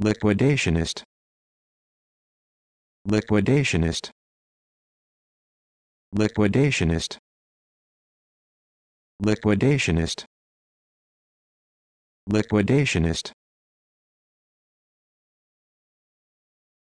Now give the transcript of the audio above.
liquidationist liquidationist liquidationist liquidationist liquidationist